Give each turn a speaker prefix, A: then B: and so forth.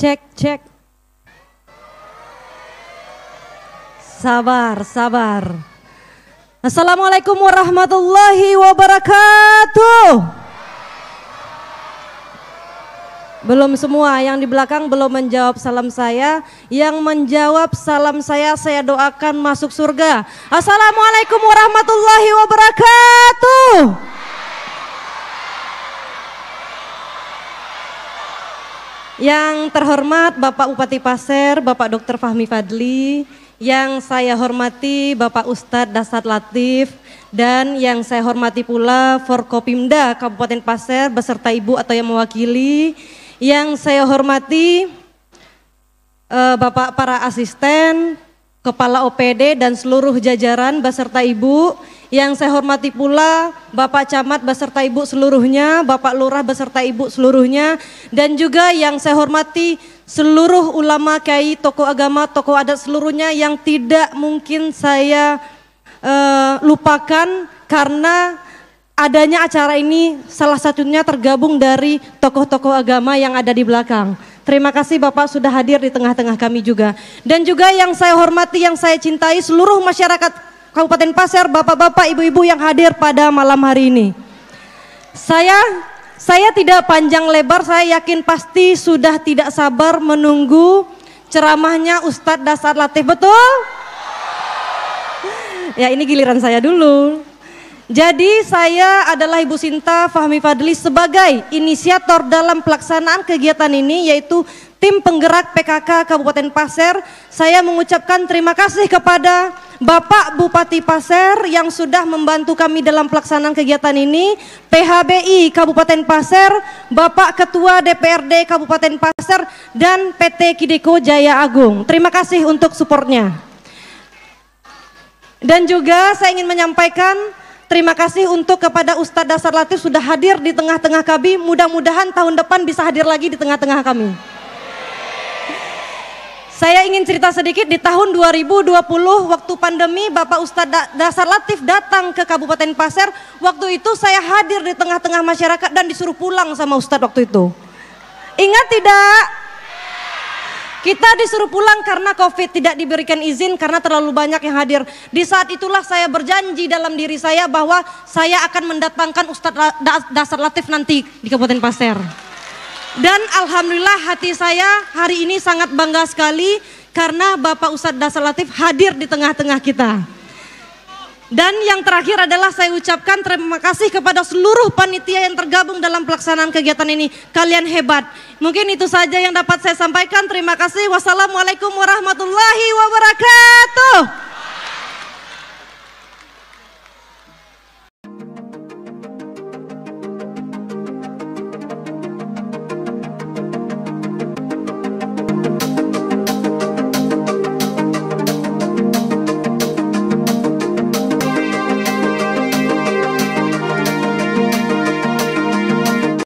A: Cek, cek. Sabar, sabar. Assalamualaikum warahmatullahi wabarakatuh. Belum semua yang di belakang belum menjawab salam saya. Yang menjawab salam saya, saya doakan masuk surga. Assalamualaikum warahmatullahi wabarakatuh. Yang terhormat Bapak Bupati Pasir, Bapak Dr. Fahmi Fadli, yang saya hormati Bapak Ustadz Dasat Latif, dan yang saya hormati pula Forkopimda Kabupaten Pasir beserta Ibu atau yang mewakili, yang saya hormati eh, Bapak para asisten, Kepala OPD dan seluruh jajaran beserta Ibu, yang saya hormati pula Bapak Camat beserta Ibu seluruhnya, Bapak Lurah beserta Ibu seluruhnya, dan juga yang saya hormati seluruh ulama, kiai, tokoh agama, tokoh adat seluruhnya yang tidak mungkin saya uh, lupakan karena adanya acara ini salah satunya tergabung dari tokoh-tokoh agama yang ada di belakang. Terima kasih Bapak sudah hadir di tengah-tengah kami juga. Dan juga yang saya hormati, yang saya cintai seluruh masyarakat Kabupaten Pasir, Bapak-bapak, Ibu-ibu yang hadir pada malam hari ini. Saya saya tidak panjang lebar, saya yakin pasti sudah tidak sabar menunggu ceramahnya Ustadz Dasar Latif, betul? Ya ini giliran saya dulu. Jadi saya adalah Ibu Sinta Fahmi Fadli sebagai inisiator dalam pelaksanaan kegiatan ini yaitu tim penggerak PKK Kabupaten Pasir. Saya mengucapkan terima kasih kepada Bapak Bupati Pasir yang sudah membantu kami dalam pelaksanaan kegiatan ini, PHBI Kabupaten Pasir, Bapak Ketua DPRD Kabupaten Pasir, dan PT Kideko Jaya Agung. Terima kasih untuk supportnya. Dan juga saya ingin menyampaikan Terima kasih untuk kepada Ustadz Dasar Latif sudah hadir di tengah-tengah kami. Mudah-mudahan tahun depan bisa hadir lagi di tengah-tengah kami. Saya ingin cerita sedikit di tahun 2020 waktu pandemi Bapak Ustadz Dasar Latif datang ke Kabupaten Pasir. Waktu itu saya hadir di tengah-tengah masyarakat dan disuruh pulang sama Ustadz waktu itu. Ingat tidak? Kita disuruh pulang karena COVID tidak diberikan izin karena terlalu banyak yang hadir. Di saat itulah saya berjanji dalam diri saya bahwa saya akan mendatangkan Ustadz Dasar Latif nanti di Kabupaten Pasir. Dan alhamdulillah hati saya hari ini sangat bangga sekali karena Bapak Ustadz Dasar Latif hadir di tengah-tengah kita. Dan yang terakhir adalah saya ucapkan terima kasih kepada seluruh panitia yang tergabung dalam pelaksanaan kegiatan ini. Kalian hebat. Mungkin itu saja yang dapat saya sampaikan. Terima kasih. Wassalamualaikum warahmatullahi wabarakatuh.